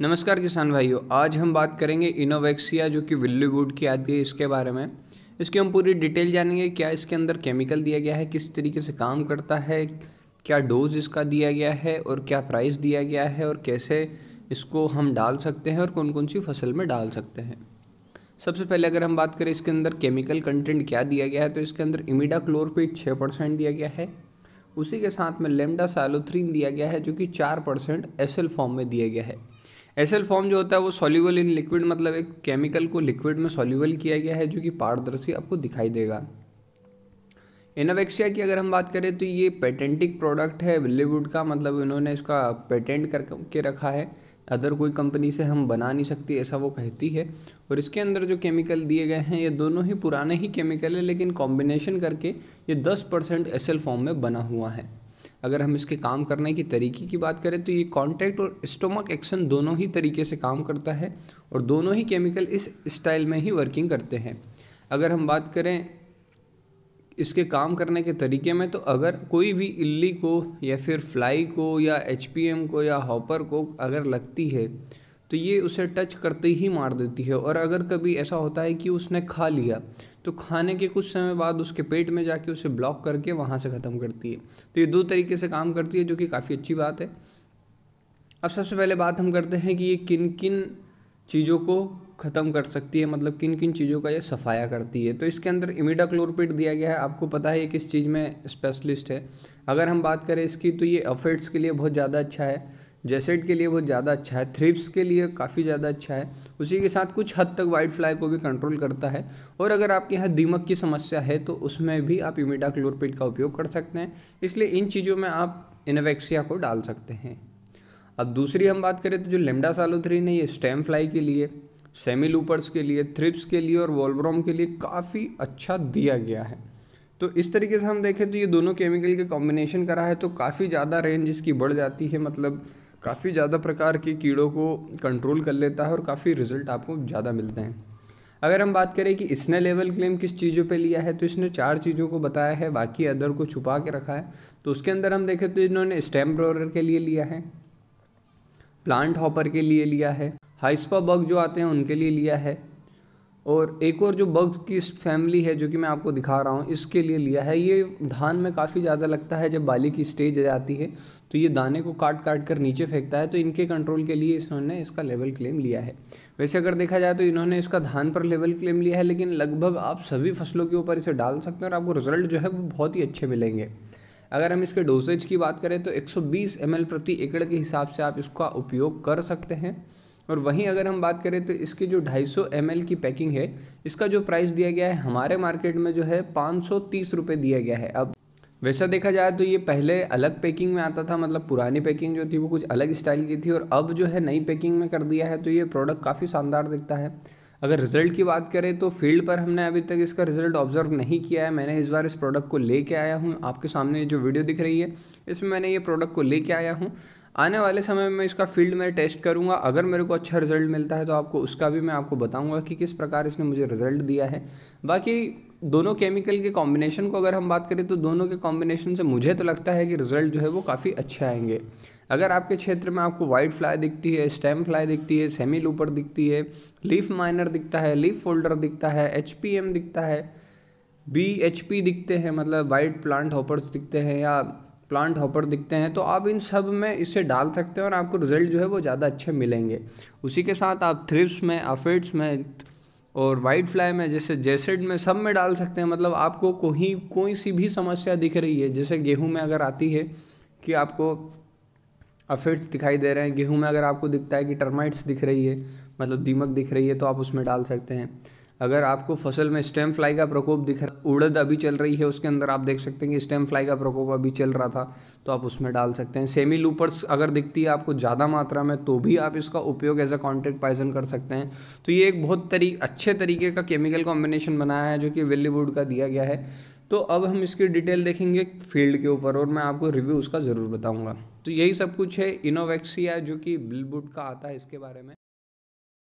नमस्कार किसान भाइयों आज हम बात करेंगे इनोवेक्सिया जो कि विल्ली वुड की आती है इसके बारे में इसकी हम पूरी डिटेल जानेंगे क्या इसके अंदर केमिकल दिया गया है किस तरीके से काम करता है क्या डोज इसका दिया गया है और क्या प्राइस दिया गया है और कैसे इसको हम डाल सकते हैं और कौन कौन सी फसल में डाल सकते हैं सबसे पहले अगर हम बात करें इसके अंदर केमिकल कंटेंट क्या दिया गया है तो इसके अंदर इमिडा क्लोरपीट छः परसेंट दिया गया है उसी के साथ में लेमडा सालोथ्रीन दिया गया है जो कि चार परसेंट एसल फॉर्म में दिया गया है एसल फॉर्म जो होता है वो सॉल्यूबल इन लिक्विड मतलब एक केमिकल को लिक्विड में सॉल्यूबल किया गया है जो कि पारदर्शी आपको दिखाई देगा इनोवेक्सिया की अगर हम बात करें तो ये पेटेंटिक प्रोडक्ट है बिलीवुड का मतलब इन्होंने इसका पेटेंट करके रखा है अदर कोई कंपनी से हम बना नहीं सकती ऐसा वो कहती है और इसके अंदर जो केमिकल दिए गए हैं ये दोनों ही पुराने ही केमिकल है लेकिन कॉम्बिनेशन करके ये 10 परसेंट एस फॉर्म में बना हुआ है अगर हम इसके काम करने की तरीके की बात करें तो ये कॉन्टैक्ट और स्टोमक एक्शन दोनों ही तरीके से काम करता है और दोनों ही केमिकल इस स्टाइल में ही वर्किंग करते हैं अगर हम बात करें इसके काम करने के तरीके में तो अगर कोई भी इल्ली को या फिर फ्लाई को या एच को या हॉपर को अगर लगती है तो ये उसे टच करते ही मार देती है और अगर कभी ऐसा होता है कि उसने खा लिया तो खाने के कुछ समय बाद उसके पेट में जाके उसे ब्लॉक करके वहाँ से ख़त्म करती है तो ये दो तरीके से काम करती है जो कि काफ़ी अच्छी बात है अब सबसे पहले बात हम करते हैं कि ये किन किन चीज़ों को ख़त्म कर सकती है मतलब किन किन चीज़ों का ये सफाया करती है तो इसके अंदर इमिडा क्लोरपिट दिया गया है आपको पता है ये किस चीज़ में स्पेशलिस्ट है अगर हम बात करें इसकी तो ये अफेट्स के लिए बहुत ज़्यादा अच्छा है जैसेट e के लिए बहुत ज़्यादा अच्छा है थ्रिप्स के लिए काफ़ी ज़्यादा अच्छा है उसी के साथ कुछ हद तक वाइट फ्लाई को भी कंट्रोल करता है और अगर आपके यहाँ दीमक की समस्या है तो उसमें भी आप इमिडा क्लोरपिड का उपयोग कर सकते हैं इसलिए इन चीज़ों में आप इनवेक्सिया को डाल सकते हैं अब दूसरी हम बात करें तो जो लेमडा सालोथ्रीन है ये स्टेम फ्लाई के लिए सेमी लूपर्स के लिए थ्रिप्स के लिए और वॉलब्रोम के लिए काफ़ी अच्छा दिया गया है तो इस तरीके से हम देखें तो ये दोनों केमिकल के कॉम्बिनेशन करा है तो काफ़ी ज़्यादा रेंज इसकी बढ़ जाती है मतलब काफ़ी ज़्यादा प्रकार के कीड़ों को कंट्रोल कर लेता है और काफ़ी रिजल्ट आपको ज़्यादा मिलते हैं अगर हम बात करें कि इसने लेवल क्लेम किस चीज़ों पे लिया है तो इसने चार चीज़ों को बताया है बाकी अदर को छुपा के रखा है तो उसके अंदर हम देखें तो इन्होंने स्टैम ब्रोर के लिए लिया है प्लांट हॉपर के लिए लिया है हाइस्पा बग जो आते हैं उनके लिए लिया है और एक और जो बग्स की फैमिली है जो कि मैं आपको दिखा रहा हूँ इसके लिए लिया है ये धान में काफ़ी ज़्यादा लगता है जब बाली की स्टेज आ जाती है तो ये दाने को काट काट कर नीचे फेंकता है तो इनके कंट्रोल के लिए इन्होंने इसका लेवल क्लेम लिया है वैसे अगर देखा जाए तो इन्होंने इसका धान पर लेवल क्लेम लिया है लेकिन लगभग आप सभी फसलों के ऊपर इसे डाल सकते हैं और आपको रिजल्ट जो है वो बहुत ही अच्छे मिलेंगे अगर हम इसके डोसेज की बात करें तो 120 ml प्रति एकड़ के हिसाब से आप इसका उपयोग कर सकते हैं और वहीं अगर हम बात करें तो इसकी जो 250 सौ की पैकिंग है इसका जो प्राइस दिया गया है हमारे मार्केट में जो है पाँच सौ दिया गया है अब वैसा देखा जाए तो ये पहले अलग पैकिंग में आता था मतलब पुरानी पैकिंग जो थी वो कुछ अलग स्टाइल की थी और अब जो है नई पैकिंग में कर दिया है तो ये प्रोडक्ट काफ़ी शानदार दिखता है अगर रिज़ल्ट की बात करें तो फील्ड पर हमने अभी तक इसका रिज़ल्ट ऑब्जर्व नहीं किया है मैंने इस बार इस प्रोडक्ट को लेके आया हूँ आपके सामने जो वीडियो दिख रही है इसमें मैंने ये प्रोडक्ट को लेके आया हूँ आने वाले समय में इसका फील्ड में टेस्ट करूँगा अगर मेरे को अच्छा रिज़ल्ट मिलता है तो आपको उसका भी मैं आपको बताऊँगा कि किस प्रकार इसने मुझे रिज़ल्ट दिया है बाकी दोनों केमिकल के कॉम्बिनेशन को अगर हम बात करें तो दोनों के कॉम्बिनेशन से मुझे तो लगता है कि रिज़ल्ट जो है वो काफ़ी अच्छे आएंगे अगर आपके क्षेत्र में आपको वाइट फ्लाई दिखती है स्टेम फ्लाई दिखती है सेमी लूपर दिखती है लीफ माइनर दिखता है लीफ फोल्डर दिखता है एच दिखता है बी एच पी दिखते हैं मतलब वाइट प्लांट हॉपर्स दिखते हैं या प्लांट हॉपर दिखते हैं तो आप इन सब में इसे डाल सकते हैं और आपको रिजल्ट जो है वो ज़्यादा अच्छे मिलेंगे उसी के साथ आप थ्रिप्स में अफेट्स में और वाइट फ्लाई में जैसे जेसेड में सब में डाल सकते हैं मतलब आपको कोई कोई सी भी समस्या दिख रही है जैसे गेहूँ में अगर आती है कि आपको अफेट्स दिखाई दे रहे हैं गेहूँ में अगर आपको दिखता है कि टर्माइट्स दिख रही है मतलब दीमक दिख रही है तो आप उसमें डाल सकते हैं अगर आपको फसल में स्टेम फ्लाई का प्रकोप दिख रहा उड़द अभी चल रही है उसके अंदर आप देख सकते हैं कि स्टेम फ्लाई का प्रकोप अभी चल रहा था तो आप उसमें डाल सकते हैं सेमी लूपर्स अगर दिखती है आपको ज़्यादा मात्रा में तो भी आप इसका उपयोग एज अ कॉन्टेक्ट पाइजन कर सकते हैं तो ये एक बहुत तरी अच्छे तरीके का केमिकल कॉम्बिनेशन बनाया है जो कि वेलीवुड का दिया गया है तो अब हम इसकी डिटेल देखेंगे फील्ड के ऊपर और मैं आपको रिव्यू उसका ज़रूर बताऊँगा तो यही सब कुछ है इनोवेक्सिया जो कि बिलबुड का आता है इसके बारे में